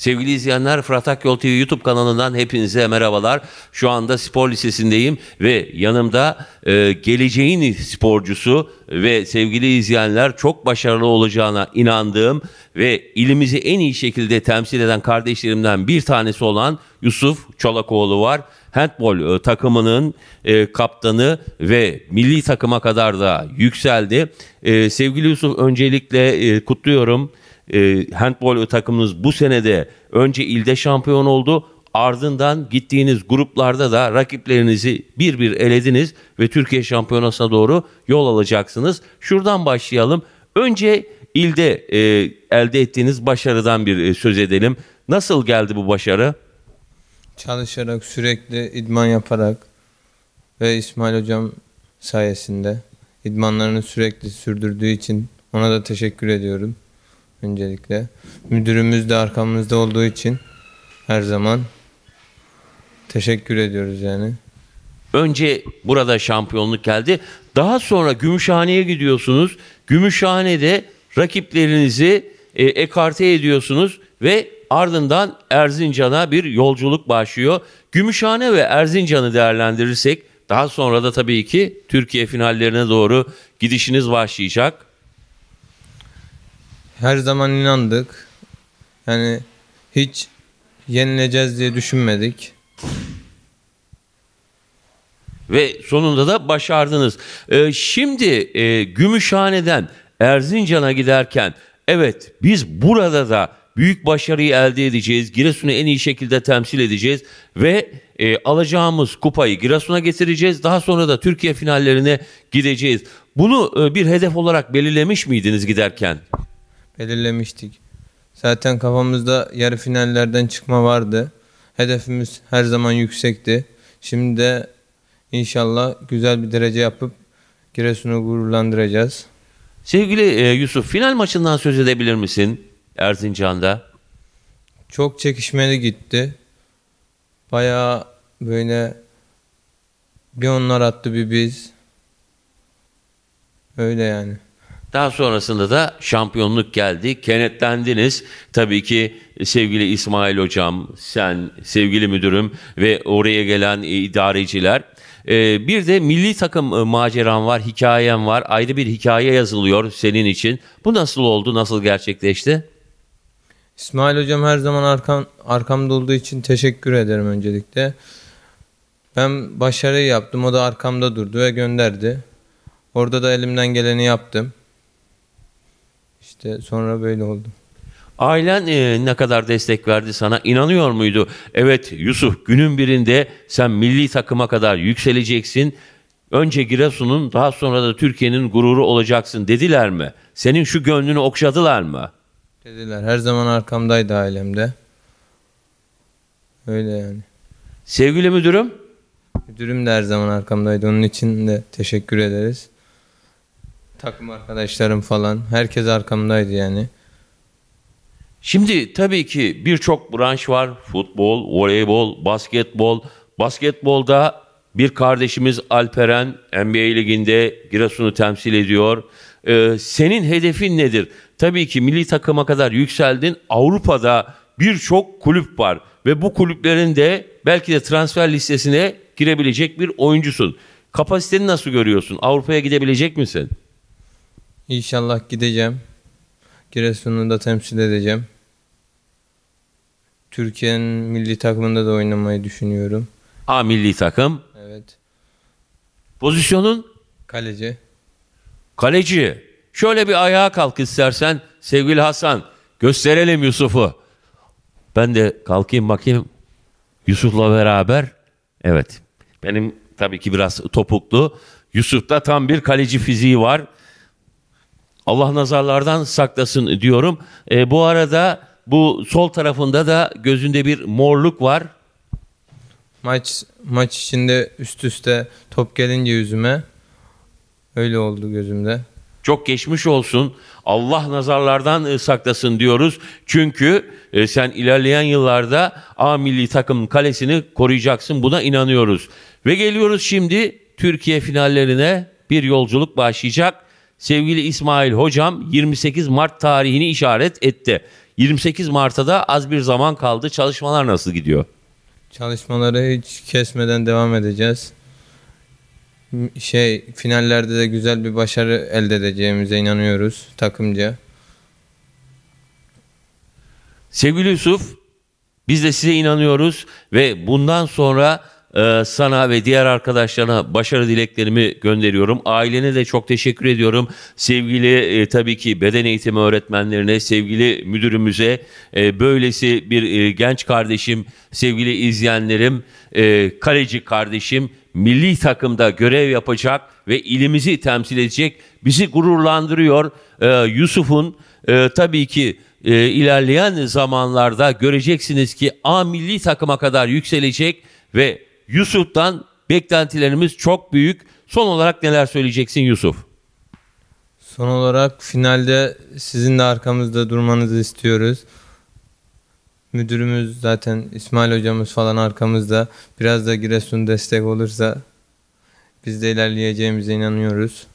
Sevgili izleyenler Fırat Akyol TV YouTube kanalından hepinize merhabalar. Şu anda spor lisesindeyim ve yanımda e, geleceğin sporcusu ve sevgili izleyenler çok başarılı olacağına inandığım ve ilimizi en iyi şekilde temsil eden kardeşlerimden bir tanesi olan Yusuf Çolakoğlu var. Handball e, takımının e, kaptanı ve milli takıma kadar da yükseldi. E, sevgili Yusuf öncelikle e, kutluyorum e, ee, handbol takımınız bu senede önce ilde şampiyon oldu. Ardından gittiğiniz gruplarda da rakiplerinizi bir bir elediniz ve Türkiye Şampiyonası'na doğru yol alacaksınız. Şuradan başlayalım. Önce ilde e, elde ettiğiniz başarıdan bir e, söz edelim. Nasıl geldi bu başarı? Çalışarak, sürekli idman yaparak ve İsmail Hocam sayesinde idmanlarını sürekli sürdürdüğü için ona da teşekkür ediyorum öncelikle. Müdürümüz de arkamızda olduğu için her zaman teşekkür ediyoruz yani. Önce burada şampiyonluk geldi. Daha sonra Gümüşhane'ye gidiyorsunuz. Gümüşhane'de rakiplerinizi e, ekarte ediyorsunuz ve ardından Erzincan'a bir yolculuk başlıyor. Gümüşhane ve Erzincan'ı değerlendirirsek daha sonra da tabii ki Türkiye finallerine doğru gidişiniz başlayacak her zaman inandık. Yani hiç yenileceğiz diye düşünmedik. Ve sonunda da başardınız. Ee, şimdi e, Gümüşhane'den Erzincan'a giderken evet biz burada da büyük başarıyı elde edeceğiz. Giresun'u en iyi şekilde temsil edeceğiz ve e, alacağımız kupayı Giresun'a getireceğiz. Daha sonra da Türkiye finallerine gideceğiz. Bunu e, bir hedef olarak belirlemiş miydiniz giderken? belirlemiştik. Zaten kafamızda yarı finallerden çıkma vardı. Hedefimiz her zaman yüksekti. Şimdi de inşallah güzel bir derece yapıp Giresun'u gururlandıracağız. Sevgili e, Yusuf final maçından söz edebilir misin Erzincan'da? Çok çekişmeli gitti. Baya böyle bir onlar attı bir biz. Öyle yani. Daha sonrasında da şampiyonluk geldi. Kenetlendiniz. Tabii ki sevgili İsmail Hocam, sen, sevgili müdürüm ve oraya gelen e, idareciler. E, bir de milli takım e, maceran var, hikayen var. Ayrı bir hikaye yazılıyor senin için. Bu nasıl oldu, nasıl gerçekleşti? İsmail Hocam her zaman arkam, arkamda olduğu için teşekkür ederim öncelikle. Ben başarıyı yaptım, o da arkamda durdu ve gönderdi. Orada da elimden geleni yaptım. İşte sonra böyle oldu. Ailen e, ne kadar destek verdi sana? İnanıyor muydu? Evet Yusuf günün birinde sen milli takıma kadar yükseleceksin. Önce Giresun'un daha sonra da Türkiye'nin gururu olacaksın dediler mi? Senin şu gönlünü okşadılar mı? Dediler. Her zaman arkamdaydı ailemde. Öyle yani. Sevgili müdürüm? Müdürüm de her zaman arkamdaydı. Onun için de teşekkür ederiz. Takım arkadaşlarım falan. Herkes arkamdaydı yani. Şimdi tabii ki birçok branş var. Futbol, voleybol, basketbol. Basketbolda bir kardeşimiz Alperen NBA liginde Giresun'u temsil ediyor. Ee, senin hedefin nedir? Tabii ki milli takıma kadar yükseldin. Avrupa'da birçok kulüp var ve bu kulüplerin de belki de transfer listesine girebilecek bir oyuncusun. Kapasiteni nasıl görüyorsun? Avrupa'ya gidebilecek misin? İnşallah gideceğim. Giresun'u da temsil edeceğim. Türkiye'nin milli takımında da oynamayı düşünüyorum. A milli takım. Evet. Pozisyonun? Kaleci. Kaleci. Şöyle bir ayağa kalk istersen sevgili Hasan. Gösterelim Yusuf'u. Ben de kalkayım bakayım. Yusuf'la beraber. Evet. Benim tabii ki biraz topuklu. Yusuf'ta tam bir kaleci fiziği var. Allah nazarlardan saklasın diyorum. E, bu arada bu sol tarafında da gözünde bir morluk var. Maç maç içinde üst üste top gelince yüzüme öyle oldu gözümde. Çok geçmiş olsun. Allah nazarlardan e, saklasın diyoruz. Çünkü e, sen ilerleyen yıllarda A milli takım kalesini koruyacaksın. Buna inanıyoruz. Ve geliyoruz şimdi Türkiye finallerine bir yolculuk başlayacak sevgili İsmail hocam 28 Mart tarihini işaret etti. 28 Mart'ta da az bir zaman kaldı. Çalışmalar nasıl gidiyor? Çalışmaları hiç kesmeden devam edeceğiz. Şey finallerde de güzel bir başarı elde edeceğimize inanıyoruz takımca. Sevgili Yusuf biz de size inanıyoruz ve bundan sonra ee, sana ve diğer arkadaşlarına başarı dileklerimi gönderiyorum. Ailene de çok teşekkür ediyorum. Sevgili e, tabii ki beden eğitimi öğretmenlerine, sevgili müdürümüze, e, böylesi bir e, genç kardeşim, sevgili izleyenlerim, e, kaleci kardeşim, milli takımda görev yapacak ve ilimizi temsil edecek. Bizi gururlandırıyor. E, Yusuf'un e, tabii ki e, ilerleyen zamanlarda göreceksiniz ki A milli takıma kadar yükselecek ve Yusuf'tan beklentilerimiz çok büyük. Son olarak neler söyleyeceksin Yusuf? Son olarak finalde sizin de arkamızda durmanızı istiyoruz. Müdürümüz zaten İsmail hocamız falan arkamızda. Biraz da Giresun destek olursa biz de ilerleyeceğimize inanıyoruz.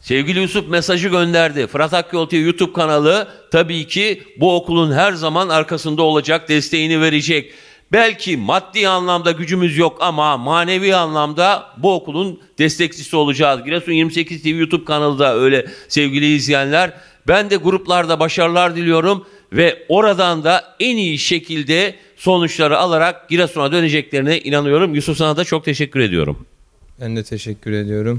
Sevgili Yusuf mesajı gönderdi. Fırat Akyol YouTube kanalı tabii ki bu okulun her zaman arkasında olacak, desteğini verecek. Belki maddi anlamda gücümüz yok ama manevi anlamda bu okulun destekçisi olacağız. Giresun 28 TV YouTube kanalında öyle sevgili izleyenler. Ben de gruplarda başarılar diliyorum ve oradan da en iyi şekilde sonuçları alarak Giresun'a döneceklerine inanıyorum. Yusuf sana da çok teşekkür ediyorum. Ben de teşekkür ediyorum.